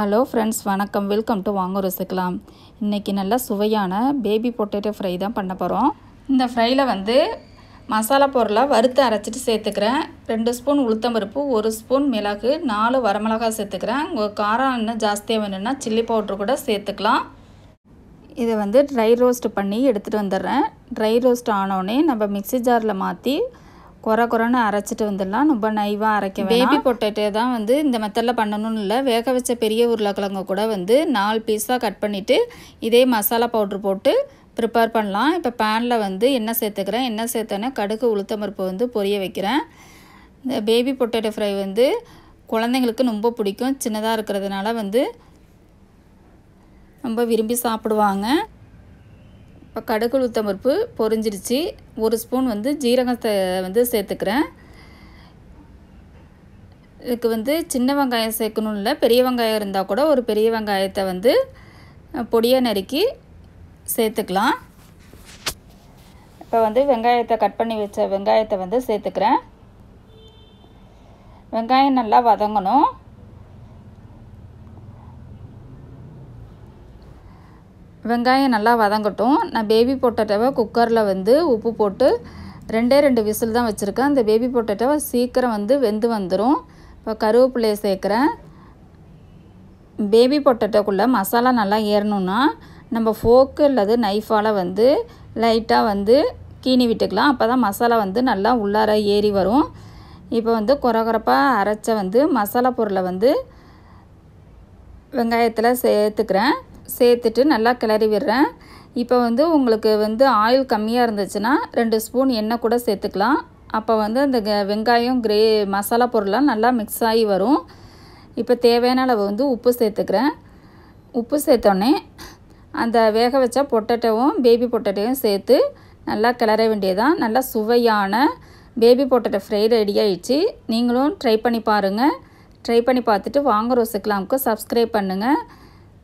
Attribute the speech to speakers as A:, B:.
A: hello friends வணக்கம் welcome to வாங்க ருசிக்கலாம் இன்றைக்கி நல்லா சுவையான பேபி பொட்டேட்டோ ஃப்ரை தான் பண்ண போகிறோம் இந்த ஃப்ரையில் வந்து மசாலா பொருளை வறுத்து அரைச்சிட்டு சேர்த்துக்கிறேன் ரெண்டு ஸ்பூன் உளுத்தம்பருப்பு ஒரு ஸ்பூன் மிளகு நாலு வரமிளகாய் சேர்த்துக்கிறேன் உங்கள் காரம் இன்னும் ஜாஸ்தியாக வேணும்னா சில்லி பவுட்ரு கூட சேர்த்துக்கலாம் இதை வந்து ட்ரை ரோஸ்ட் பண்ணி எடுத்துகிட்டு வந்துடுறேன் ட்ரை ரோஸ்ட் ஆனோடனே நம்ம மிக்சி ஜாரில் மாற்றி குறை குறைன்னு அரைச்சிட்டு வந்துடலாம் ரொம்ப நைவாக அரைக்க பேபி பொட்டேட்டோ தான் வந்து இந்த மெத்தடில் பண்ணணும்னு இல்லை வேக வச்ச பெரிய உருளைக்கிழங்க கூட வந்து நாலு பீஸாக கட் பண்ணிவிட்டு இதே மசாலா பவுட்ரு போட்டு ப்ரிப்பேர் பண்ணலாம் இப்போ பேனில் வந்து என்ன சேர்த்துக்கிறேன் என்ன சேர்த்தோன்னே கடுகு உளுத்தம்பருப்பு வந்து பொரிய வைக்கிறேன் இந்த பேபி பொட்டேட்டோ ஃப்ரை வந்து குழந்தைங்களுக்கு ரொம்ப பிடிக்கும் சின்னதாக இருக்கிறதுனால வந்து ரொம்ப விரும்பி சாப்பிடுவாங்க இப்போ கடுகு உளுத்தம்பருப்பு பொரிஞ்சிருச்சு ஒரு ஸ்பூன் வந்து ஜீரகத்தை வந்து சேர்த்துக்கிறேன் இதுக்கு வந்து சின்ன வெங்காயம் சேர்க்கணும் இல்லை பெரிய வெங்காயம் இருந்தால் கூட ஒரு பெரிய வெங்காயத்தை வந்து பொடியாக நறுக்கி சேர்த்துக்கலாம் இப்போ வந்து வெங்காயத்தை கட் பண்ணி வச்ச வெங்காயத்தை வந்து சேர்த்துக்கிறேன் வெங்காயம் நல்லா வதங்கணும் வெங்காயம் நல்லா வதங்கட்டும் நான் பேபி பொட்டேட்டோவை குக்கரில் வந்து உப்பு போட்டு ரெண்டே ரெண்டு விசில் தான் வச்சுருக்கேன் அந்த பேபி பொட்டேட்டோவை சீக்கிரம் வந்து வெந்து வந்துடும் இப்போ கருவேப்பிலையை சேர்க்குறேன் பேபி பொட்டேட்டோக்குள்ளே மசாலா நல்லா ஏறணுன்னா நம்ம ஃபோக்கு அல்லது நைஃபால் வந்து லைட்டாக வந்து கீணி விட்டுக்கலாம் அப்போ தான் மசாலா வந்து நல்லா உள்ளார ஏறி வரும் இப்போ வந்து குறகுறப்பாக அரைச்ச வந்து மசாலா பொருளை வந்து வெங்காயத்தில் சேர்த்துக்கிறேன் சேர்த்துட்டு நல்லா கிளறி விடுறேன் இப்போ வந்து உங்களுக்கு வந்து ஆயில் கம்மியாக இருந்துச்சுன்னா ரெண்டு ஸ்பூன் எண்ணெய் கூட சேர்த்துக்கலாம் அப்போ வந்து அந்த வெங்காயம் கிரே மசாலா பொருள்லாம் நல்லா மிக்ஸ் ஆகி வரும் இப்போ தேவையான அளவு வந்து உப்பு சேர்த்துக்கிறேன் உப்பு சேர்த்தோடனே அந்த வேக வச்ச பொட்டேட்டோவும் பேபி பொட்டேட்டோவும் சேர்த்து நல்லா கிளற வேண்டியதான் நல்லா சுவையான பேபி பொட்டேட்டோ ஃப்ரை ரெடி ஆகிடுச்சு நீங்களும் ட்ரை பண்ணி பாருங்கள் ட்ரை பண்ணி பார்த்துட்டு வாங்க ரோசிக்கலாமுக்கு சப்ஸ்கிரைப் பண்ணுங்கள்